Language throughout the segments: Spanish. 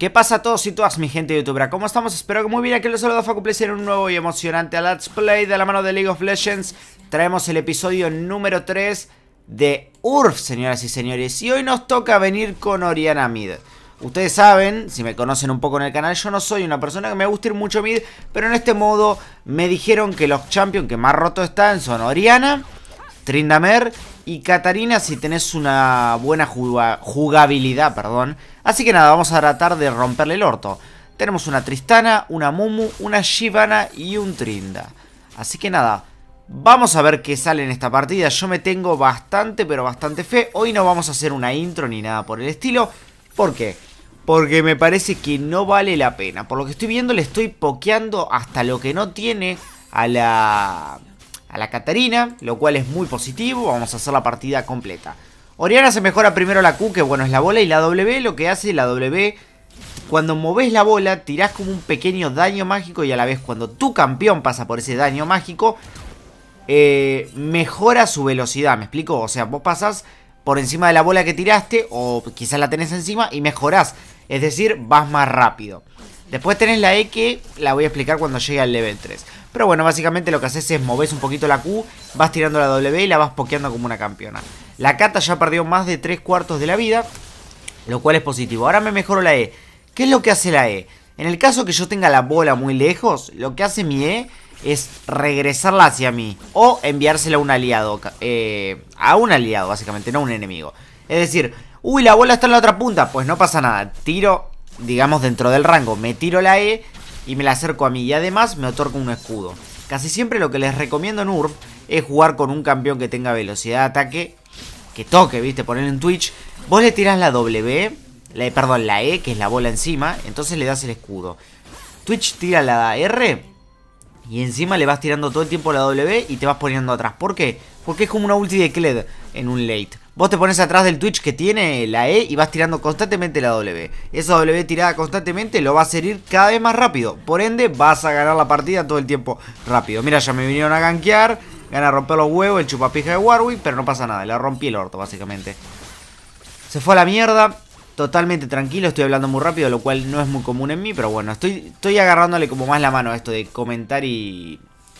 ¿Qué pasa a todos y todas mi gente youtuber, ¿Cómo estamos? Espero que muy bien, que los saludos a en un nuevo y emocionante Let's Play de la mano de League of Legends Traemos el episodio número 3 de URF, señoras y señores Y hoy nos toca venir con Oriana Mid Ustedes saben, si me conocen un poco en el canal, yo no soy una persona que me guste ir mucho mid Pero en este modo me dijeron que los champions que más rotos están son Oriana Trindamer y Katarina si tenés una buena jugabilidad, perdón. Así que nada, vamos a tratar de romperle el orto. Tenemos una Tristana, una Mumu, una Shivana y un Trinda. Así que nada, vamos a ver qué sale en esta partida. Yo me tengo bastante, pero bastante fe. Hoy no vamos a hacer una intro ni nada por el estilo. ¿Por qué? Porque me parece que no vale la pena. Por lo que estoy viendo le estoy pokeando hasta lo que no tiene a la a la Catarina, lo cual es muy positivo, vamos a hacer la partida completa. Oriana se mejora primero la Q, que bueno es la bola, y la W lo que hace la W, cuando moves la bola tirás como un pequeño daño mágico y a la vez cuando tu campeón pasa por ese daño mágico, eh, mejora su velocidad, ¿me explico? O sea, vos pasás por encima de la bola que tiraste o quizás la tenés encima y mejorás, es decir, vas más rápido. Después tenés la E que la voy a explicar cuando llegue al level 3. Pero bueno, básicamente lo que haces es moves un poquito la Q, vas tirando la W y la vas pokeando como una campeona. La Kata ya perdió más de 3 cuartos de la vida, lo cual es positivo. Ahora me mejoro la E. ¿Qué es lo que hace la E? En el caso que yo tenga la bola muy lejos, lo que hace mi E es regresarla hacia mí o enviársela a un aliado, eh, a un aliado básicamente, no a un enemigo. Es decir, uy, la bola está en la otra punta, pues no pasa nada, tiro digamos, dentro del rango. Me tiro la E y me la acerco a mí. Y además me otorgo un escudo. Casi siempre lo que les recomiendo en URF es jugar con un campeón que tenga velocidad de ataque. Que toque, ¿viste? Poner en Twitch. Vos le tiras la W, la, perdón, la E, que es la bola encima. Entonces le das el escudo. Twitch tira la R y encima le vas tirando todo el tiempo la W y te vas poniendo atrás. ¿Por qué? Porque es como una ulti de Kled en un late. Vos te pones atrás del Twitch que tiene la E y vas tirando constantemente la W. Esa W tirada constantemente lo va a herir cada vez más rápido. Por ende, vas a ganar la partida todo el tiempo rápido. Mira, ya me vinieron a gankear. Gana romper los huevos el chupapija de Warwick, pero no pasa nada. Le rompí el orto, básicamente. Se fue a la mierda. Totalmente tranquilo, estoy hablando muy rápido, lo cual no es muy común en mí, pero bueno, estoy, estoy agarrándole como más la mano a esto de comentar y,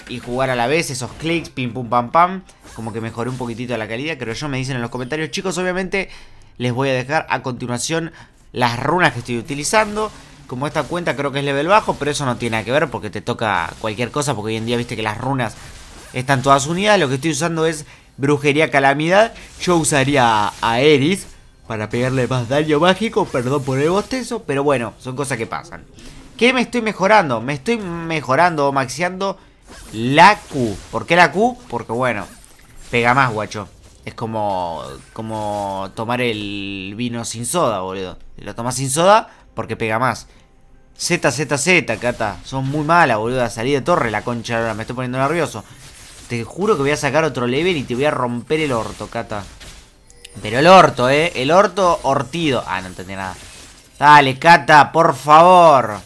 y jugar a la vez, esos clics, pim pum pam pam. Como que mejoré un poquitito la calidad, creo yo. Me dicen en los comentarios, chicos, obviamente les voy a dejar a continuación las runas que estoy utilizando. Como esta cuenta creo que es level bajo, pero eso no tiene nada que ver porque te toca cualquier cosa. Porque hoy en día viste que las runas están todas unidas. Lo que estoy usando es brujería calamidad. Yo usaría a Eris para pegarle más daño mágico. Perdón por el bostezo, pero bueno, son cosas que pasan. ¿Qué me estoy mejorando? Me estoy mejorando o maxeando la Q. ¿Por qué la Q? Porque bueno, pega más, guacho. Es como, como tomar el vino sin soda, boludo. Lo tomas sin soda porque pega más. Z, Z, Z, Cata. Son muy malas, boludo. Salí de torre, la concha. Ahora me estoy poniendo nervioso. Te juro que voy a sacar otro level y te voy a romper el orto, Cata. Pero el orto, eh. El orto hortido. Ah, no entendí nada. Dale, Cata, por favor.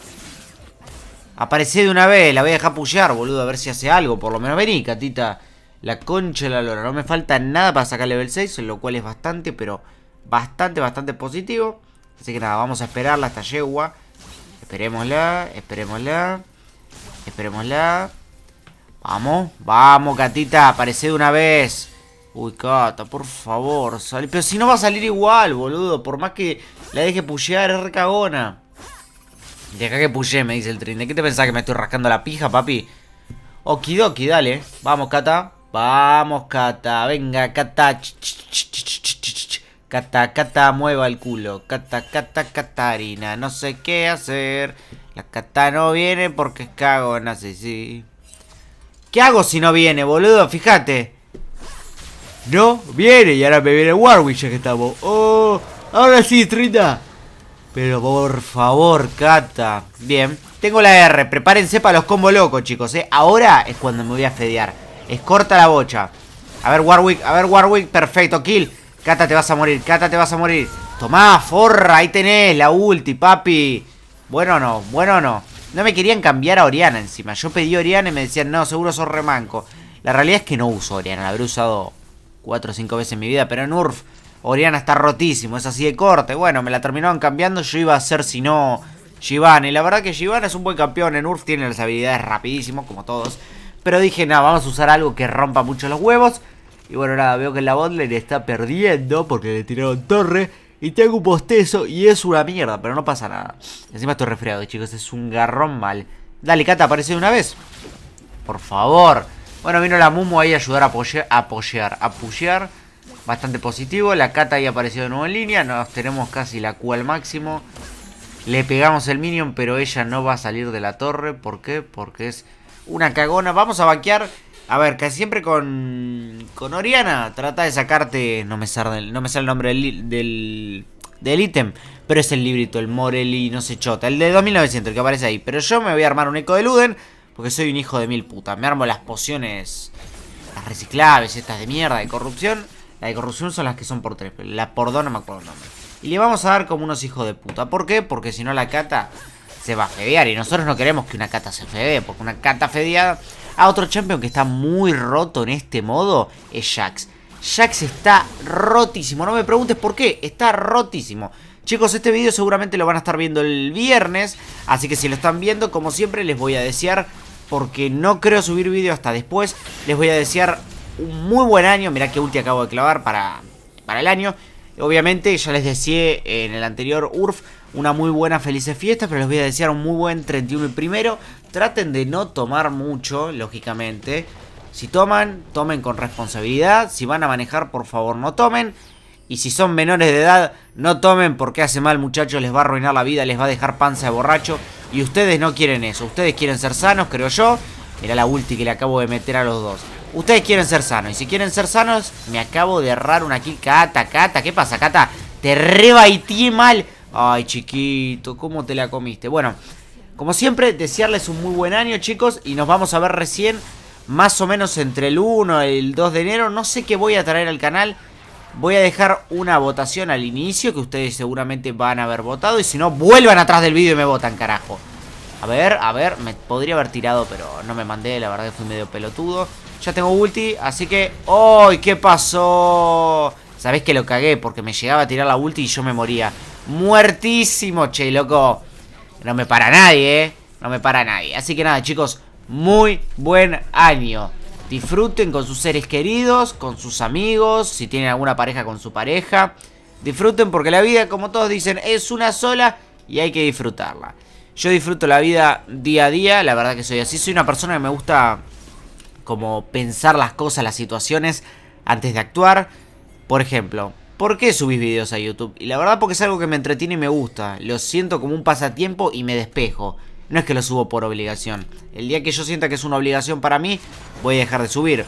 Aparece de una vez, la voy a dejar boludo, a ver si hace algo. Por lo menos vení, catita. La concha de la lora. No me falta nada para sacar level 6, lo cual es bastante, pero bastante, bastante positivo. Así que nada, vamos a esperarla hasta yegua. Esperémosla, esperémosla. Esperémosla. Vamos, vamos, catita, aparece de una vez. Uy, Cata, por favor, sale. Pero si no va a salir igual, boludo. Por más que la deje pullear, es recagona acá que puse, me dice el trin. qué te pensás que me estoy rascando la pija, papi? Okidoki, dale. Vamos, Cata. Vamos, Cata. Venga, Cata. Cata, Cata, mueva el culo. Cata, Cata, Katarina. No sé qué hacer. La Cata no viene porque es No sé sí. ¿Qué hago si no viene, boludo? Fíjate. No, viene. Y ahora me viene Warwick ya que estamos. ¡Oh! Ahora sí, Trinta. Pero por favor, Cata. Bien. Tengo la R. Prepárense para los combos locos, chicos. Eh. Ahora es cuando me voy a fedear. Es corta la bocha. A ver, Warwick. A ver, Warwick. Perfecto. Kill. Cata, te vas a morir. Cata, te vas a morir. Tomá, forra. Ahí tenés la ulti, papi. Bueno no. Bueno no. No me querían cambiar a Oriana encima. Yo pedí Oriana y me decían, no, seguro sos remanco. La realidad es que no uso Oriana. La habré usado 4 o 5 veces en mi vida. Pero en Urf Oriana está rotísimo, es así de corte. Bueno, me la terminaron cambiando, yo iba a ser si no Giván. Y la verdad que Givana es un buen campeón en URF, tiene las habilidades rapidísimo, como todos. Pero dije, nada, vamos a usar algo que rompa mucho los huevos. Y bueno, nada, veo que la le está perdiendo porque le tiraron torre. Y tengo un postezo y es una mierda, pero no pasa nada. Encima estoy resfriado, chicos, es un garrón mal. Dale, Cata, aparece de una vez. Por favor. Bueno, vino la Mumu ahí a ayudar a apoyar, a apoyar, a apoyar bastante positivo. La Cata ahí apareció de nuevo en línea. Nos tenemos casi la Q al máximo. Le pegamos el minion, pero ella no va a salir de la torre. ¿Por qué? Porque es una cagona. Vamos a vaquear. A ver, casi siempre con, con Oriana. Trata de sacarte... No me sale, no me el nombre del, del ítem. Pero es el librito, el Moreli. no sé chota. El de 2900, el que aparece ahí. Pero yo me voy a armar un eco de Luden. Porque soy un hijo de mil putas. Me armo las pociones. Las reciclables, estas de mierda, de corrupción. La de corrupción son las que son por tres. La por dos no me acuerdo el nombre. Y le vamos a dar como unos hijos de puta. ¿Por qué? Porque si no la cata se va a fedear. Y nosotros no queremos que una cata se fedee. Porque una cata fedeada... a ah, otro champion que está muy roto en este modo es Jax. Jax está rotísimo. No me preguntes por qué. Está rotísimo. Chicos, este video seguramente lo van a estar viendo el viernes. Así que si lo están viendo, como siempre, les voy a desear... Porque no creo subir video hasta después. Les voy a desear un muy buen año. Mirá que ulti acabo de clavar para, para el año. Obviamente, ya les decía en el anterior URF, una muy buena felices fiesta pero les voy a desear un muy buen 31 y primero. Traten de no tomar mucho, lógicamente. Si toman, tomen con responsabilidad. Si van a manejar, por favor, no tomen. Y si son menores de edad, no tomen porque hace mal, muchachos, les va a arruinar la vida, les va a dejar panza de borracho. Y ustedes no quieren eso, ustedes quieren ser sanos, creo yo. Era la ulti que le acabo de meter a los dos. Ustedes quieren ser sanos. Y si quieren ser sanos, me acabo de errar una aquí. Cata, Cata, ¿qué pasa, Cata? Te rebaité mal. Ay, chiquito, ¿cómo te la comiste? Bueno, como siempre, desearles un muy buen año, chicos. Y nos vamos a ver recién, más o menos entre el 1 y el 2 de enero. No sé qué voy a traer al canal. Voy a dejar una votación al inicio que ustedes seguramente van a haber votado. Y si no, vuelvan atrás del vídeo y me votan, carajo. A ver, a ver, me podría haber tirado, pero no me mandé, la verdad que fui medio pelotudo. Ya tengo ulti, así que... ¡Ay, qué pasó! Sabés que lo cagué porque me llegaba a tirar la ulti y yo me moría. Muertísimo, che, loco. No me para nadie, ¿eh? No me para nadie. Así que nada, chicos, muy buen año. Disfruten con sus seres queridos, con sus amigos, si tienen alguna pareja con su pareja. Disfruten porque la vida, como todos dicen, es una sola y hay que disfrutarla. Yo disfruto la vida día a día, la verdad que soy así. Soy una persona que me gusta como pensar las cosas, las situaciones antes de actuar. Por ejemplo, ¿por qué subís videos a YouTube? Y la verdad porque es algo que me entretiene y me gusta. Lo siento como un pasatiempo y me despejo. No es que lo subo por obligación. El día que yo sienta que es una obligación para mí, voy a dejar de subir.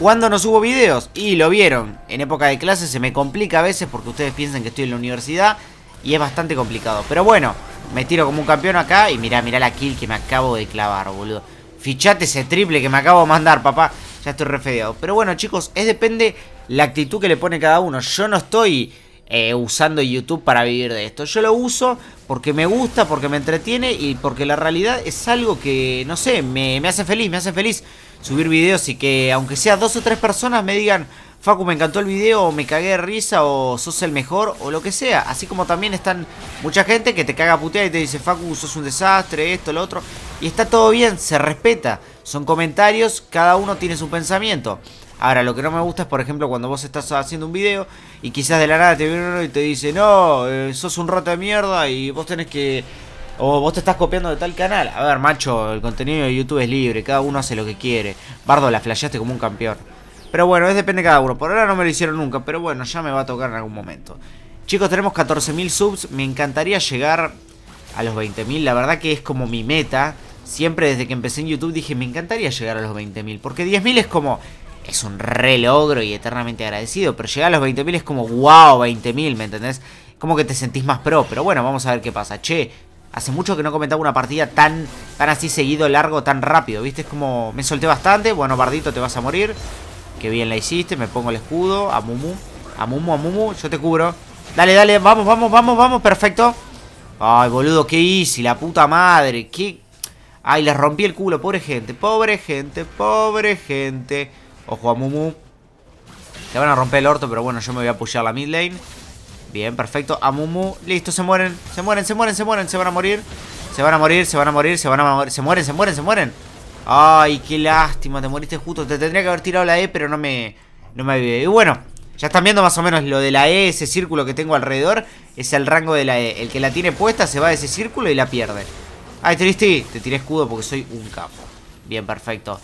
¿Cuándo no subo videos? Y lo vieron. En época de clase se me complica a veces porque ustedes piensan que estoy en la universidad y es bastante complicado. Pero bueno, me tiro como un campeón acá y mirá, mirá la kill que me acabo de clavar, boludo. Fichate ese triple que me acabo de mandar, papá. Ya estoy refedeado. Pero bueno, chicos, es depende la actitud que le pone cada uno. Yo no estoy eh, usando YouTube para vivir de esto. Yo lo uso porque me gusta, porque me entretiene y porque la realidad es algo que, no sé, me, me hace feliz, me hace feliz subir videos y que aunque sea dos o tres personas me digan... Facu, me encantó el video, me cagué de risa, o sos el mejor, o lo que sea. Así como también están mucha gente que te caga putear y te dice, Facu, sos un desastre, esto, lo otro. Y está todo bien, se respeta. Son comentarios, cada uno tiene su pensamiento. Ahora, lo que no me gusta es, por ejemplo, cuando vos estás haciendo un video y quizás de la nada te viene uno y te dice, no, eh, sos un rato de mierda y vos tenés que... O vos te estás copiando de tal canal. A ver, macho, el contenido de YouTube es libre, cada uno hace lo que quiere. Bardo, la flasheaste como un campeón. Pero bueno, es depende de cada uno. Por ahora no me lo hicieron nunca, pero bueno, ya me va a tocar en algún momento. Chicos, tenemos 14.000 subs. Me encantaría llegar a los 20.000. La verdad que es como mi meta. Siempre desde que empecé en YouTube dije, me encantaría llegar a los 20.000. Porque 10.000 es como... Es un re logro y eternamente agradecido. Pero llegar a los 20.000 es como, wow, 20.000, ¿me entendés? Como que te sentís más pro. Pero bueno, vamos a ver qué pasa. Che, Hace mucho que no comentaba una partida tan, tan así seguido, largo, tan rápido, ¿viste? Es como, me solté bastante, bueno, Bardito, te vas a morir. Que bien la hiciste, me pongo el escudo. A Mumu, a Mumu, a Mumu, yo te cubro. Dale, dale, vamos, vamos, vamos, vamos, perfecto. Ay, boludo, qué easy, la puta madre. Qué... Ay, le rompí el culo, pobre gente, pobre gente, pobre gente. Ojo a Mumu. Te van a romper el orto, pero bueno, yo me voy a apoyar la mid lane. Bien, perfecto. A Mumu. Listo, se mueren. Se mueren, se mueren, se mueren. Se van a morir. Se van a morir, se van a morir, se van a morir. Se mueren, se mueren, se mueren. Ay, qué lástima, te moriste justo. Te tendría que haber tirado la E, pero no me, no me vive. Y bueno, ya están viendo más o menos lo de la E, ese círculo que tengo alrededor, es el rango de la E. El que la tiene puesta se va de ese círculo y la pierde. Ay, triste, te tiré escudo porque soy un capo. Bien, perfecto.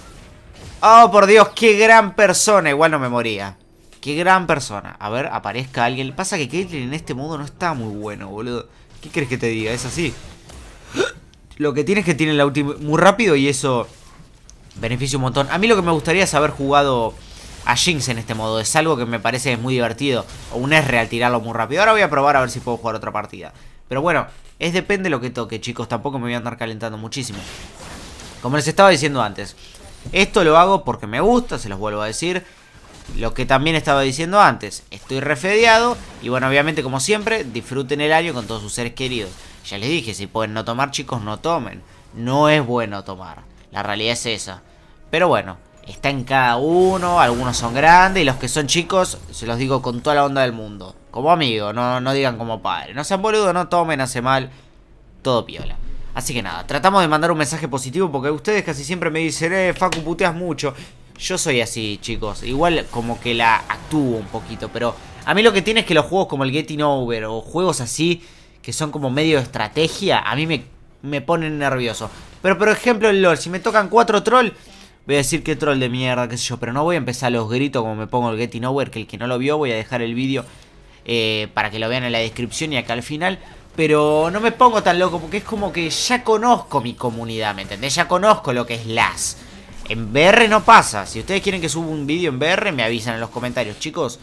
Oh, por Dios, qué gran persona. Igual no me moría. Qué gran persona. A ver, aparezca alguien. Pasa que Caitlyn en este modo no está muy bueno, boludo. ¿Qué crees que te diga? Es así. Lo que tienes es que tiene la última... muy rápido y eso Beneficio un montón. A mí lo que me gustaría es haber jugado a Jinx en este modo. Es algo que me parece muy divertido. O un es real tirarlo muy rápido. Ahora voy a probar a ver si puedo jugar otra partida. Pero bueno, es depende de lo que toque, chicos. Tampoco me voy a andar calentando muchísimo. Como les estaba diciendo antes. Esto lo hago porque me gusta, se los vuelvo a decir. Lo que también estaba diciendo antes. Estoy refediado Y bueno, obviamente, como siempre, disfruten el año con todos sus seres queridos. Ya les dije, si pueden no tomar, chicos, no tomen. No es bueno tomar. La realidad es esa. Pero bueno, está en cada uno. Algunos son grandes y los que son chicos, se los digo con toda la onda del mundo. Como amigo, no, no digan como padre. No sean boludo no tomen, hace mal. Todo piola. Así que nada, tratamos de mandar un mensaje positivo porque ustedes casi siempre me dicen, eh, Facu, puteas mucho. Yo soy así, chicos. Igual como que la actúo un poquito, pero a mí lo que tiene es que los juegos como el Getting Over o juegos así, que son como medio de estrategia, a mí me, me ponen nervioso. Pero por ejemplo el LOL, si me tocan cuatro troll, voy a decir que troll de mierda, qué sé yo. Pero no voy a empezar los gritos como me pongo el Getty Nowhere, que el que no lo vio, voy a dejar el vídeo eh, para que lo vean en la descripción y acá al final. Pero no me pongo tan loco porque es como que ya conozco mi comunidad, ¿me entendés? Ya conozco lo que es LAS. En BR no pasa. Si ustedes quieren que suba un vídeo en BR, me avisan en los comentarios. Chicos,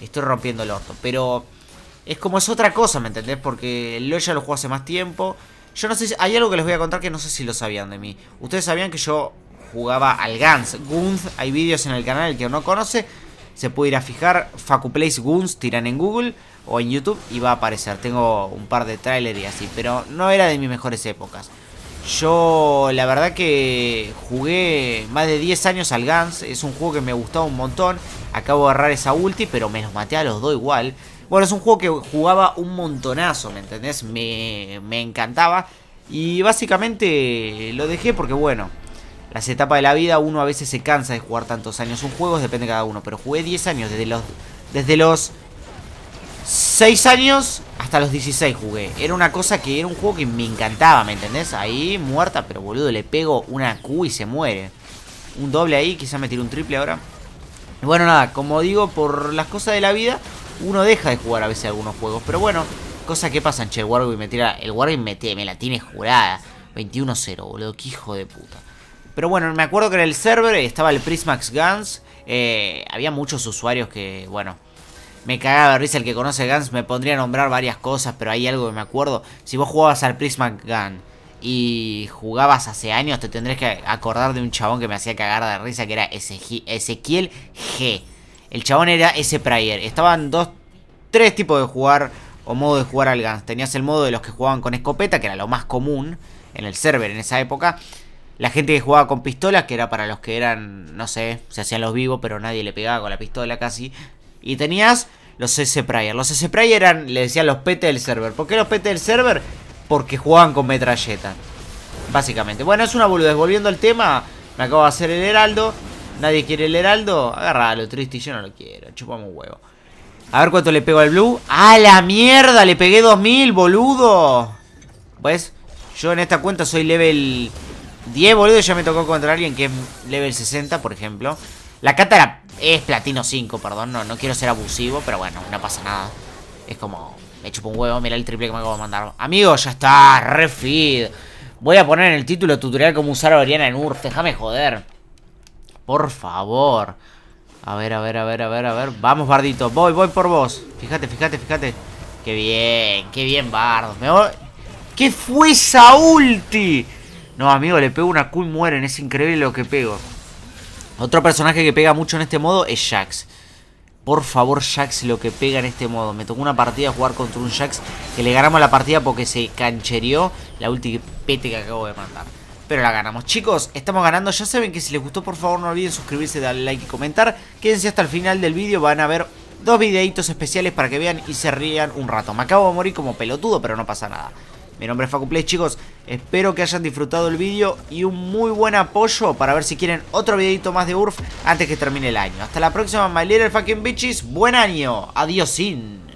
estoy rompiendo el orto. Pero es como es otra cosa, ¿me entendés? Porque el LoL ya lo juego hace más tiempo. Yo no sé si... Hay algo que les voy a contar que no sé si lo sabían de mí. Ustedes sabían que yo jugaba al Guns. Guns, hay vídeos en el canal, que uno conoce, se puede ir a fijar. facuplays Guns, tiran en Google o en YouTube y va a aparecer. Tengo un par de trailers y así, pero no era de mis mejores épocas. Yo la verdad que jugué más de 10 años al Guns, es un juego que me gustaba un montón. Acabo de agarrar esa ulti, pero me los maté a los dos igual. Bueno, es un juego que jugaba un montonazo, ¿me entendés? Me, me encantaba. Y básicamente lo dejé porque, bueno, las etapas de la vida uno a veces se cansa de jugar tantos años un juego, depende de cada uno. Pero jugué 10 años, desde los, desde los 6 años hasta los 16 jugué. Era una cosa que era un juego que me encantaba, ¿me entendés? Ahí muerta, pero boludo, le pego una Q y se muere. Un doble ahí, quizá me tire un triple ahora. bueno, nada, como digo, por las cosas de la vida, uno deja de jugar a veces algunos juegos. Pero bueno, cosa que pasa, che, Warwick me tira, el Warwick me, la tiene jurada. 21-0, boludo, qué hijo de puta. Pero bueno, me acuerdo que en el server estaba el Prismax Guns. Eh, había muchos usuarios que, bueno, me cagaba risa el que conoce Guns, me pondría a nombrar varias cosas, pero hay algo que me acuerdo. Si vos jugabas al Prismax Gun y jugabas hace años, te tendrás que acordar de un chabón que me hacía cagar de risa, que era Ezequiel G. El chabón era ese prayer. Estaban dos, tres tipos de jugar o modo de jugar al gans. Tenías el modo de los que jugaban con escopeta, que era lo más común en el server en esa época. La gente que jugaba con pistola, que era para los que eran, no sé, se hacían los vivos, pero nadie le pegaba con la pistola casi. Y tenías los S Prayer. Los S Prayer eran, le decían los pete del server. ¿Por qué los pete del server? Porque jugaban con metralleta. Básicamente. Bueno, es una boludez. Volviendo al tema, me acabo de hacer el heraldo. Nadie quiere el heraldo. Agárralo, triste. Yo no lo quiero. Chupamos un huevo. A ver cuánto le pego al blue. ¡A la mierda! Le pegué 2000, boludo. Pues yo en esta cuenta soy level 10, boludo. Ya me tocó contra alguien que es level 60, por ejemplo. La cátara es platino 5, perdón. No, no quiero ser abusivo, pero bueno, no pasa nada. Es como... Me chupo un huevo. Mira el triple que me acabo de mandar. Amigo, ya está. Refeed. Voy a poner en el título tutorial cómo usar a Oriana en URF. Déjame joder por favor. A ver, a ver, a ver, a ver, a ver. Vamos, Bardito. Voy, voy por vos. Fíjate, fíjate, fíjate. Qué bien, qué bien, Bardo. Me voy... ¿Qué fue esa ulti? No, amigo, le pego una Q y mueren. Es increíble lo que pego. Otro personaje que pega mucho en este modo es Jax. Por favor, Jax, lo que pega en este modo. Me tocó una partida jugar contra un Jax que le ganamos la partida porque se canchereó la ulti pete que acabo de mandar pero la ganamos. Chicos, estamos ganando. Ya saben que si les gustó, por favor, no olviden suscribirse, darle like y comentar. Quédense hasta el final del vídeo, van a ver dos videitos especiales para que vean y se rían un rato. Me acabo de morir como pelotudo, pero no pasa nada. Mi nombre es Facuplay, chicos. Espero que hayan disfrutado el vídeo y un muy buen apoyo para ver si quieren otro videito más de URF antes que termine el año. Hasta la próxima, my little fucking bitches. Buen año. Adiós, sin.